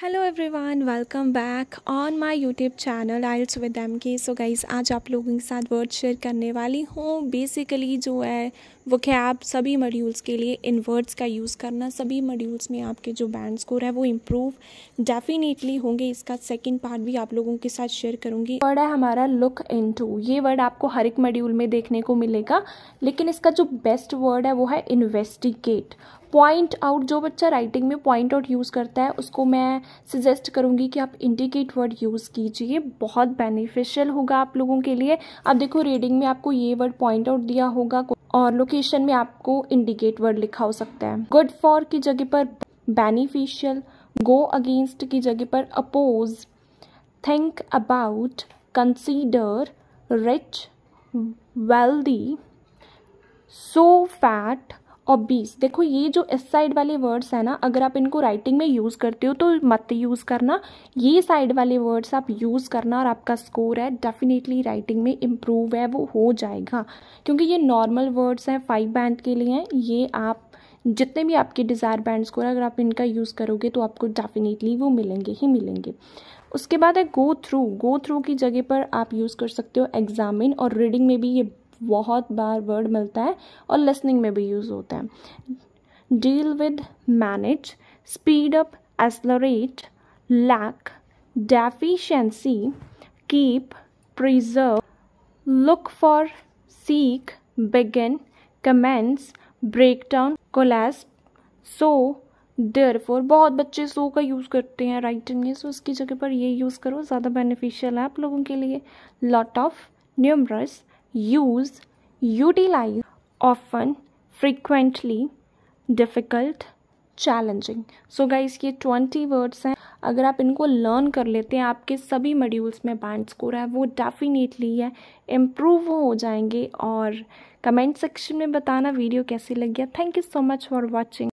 hello everyone welcome back on my YouTube channel isles with M K so guys आज आप लोगों के साथ वर्ड शेयर करने वाली हूँ बेसिकली जो है वो क्या आप सभी मॉड्यूल्स के लिए इन वर्ड्स का यूज़ करना सभी मॉड्यूल्स में आपके जो बैंड स्कोर है वो इम्प्रूव डेफिनेटली होंगे इसका सेकेंड पार्ट भी आप लोगों के साथ शेयर करूँगी वर्ड है हमारा लुक इन टू ये वर्ड आपको हर एक मॉड्यूल में देखने को मिलेगा लेकिन इसका जो बेस्ट वर्ड है वो है इन्वेस्टिगेट पॉइंट आउट जो बच्चा राइटिंग में पॉइंट आउट यूज़ करता है उसको मैं सजेस्ट करूँगी कि आप इंडिकेट वर्ड यूज़ कीजिए बहुत बेनिफिशियल होगा आप लोगों के लिए अब देखो रीडिंग में आपको ये वर्ड पॉइंट आउट दिया होगा और लोकेशन में आपको इंडिकेट वर्ड लिखा हो सकता है गुड फॉर की जगह पर बेनिफिशियल गो अगेंस्ट की जगह पर oppose think about consider rich wealthy so fat और बीस देखो ये जो इस साइड वाले वर्ड्स है ना अगर आप इनको राइटिंग में यूज़ करते हो तो मत यूज़ करना ये साइड वाले वर्ड्स आप यूज़ करना और आपका स्कोर है डेफिनेटली राइटिंग में इम्प्रूव है वो हो जाएगा क्योंकि ये नॉर्मल वर्ड्स हैं फाइव बैंड के लिए हैं ये आप जितने भी आपके डिज़ायर बैंड स्कोर अगर आप इनका यूज़ करोगे तो आपको डेफिनेटली वो मिलेंगे ही मिलेंगे उसके बाद है गो थ्रू गो थ्रू की जगह पर आप यूज़ कर सकते हो एग्जामिन और रीडिंग में भी ये बहुत बार वर्ड मिलता है और लिसनिंग में भी यूज़ होता है deal with manage speed up accelerate lack deficiency keep preserve look seek begin seek break down breakdown so therefore बहुत बच्चे सो का यूज़ करते हैं राइटिंग में सो उसकी जगह पर ये यूज़ करो ज़्यादा बेनिफिशियल है आप लोगों के लिए lot of numerous use, utilize, often, frequently, difficult, challenging so guys ये ट्वेंटी वर्ड्स हैं अगर आप इनको लर्न कर लेते हैं आपके सभी मॉड्यूल्स में बैंड स्कोर है वो डेफिनेटली है इम्प्रूव हो जाएंगे और कमेंट सेक्शन में बताना वीडियो कैसी लग गया thank you so much for watching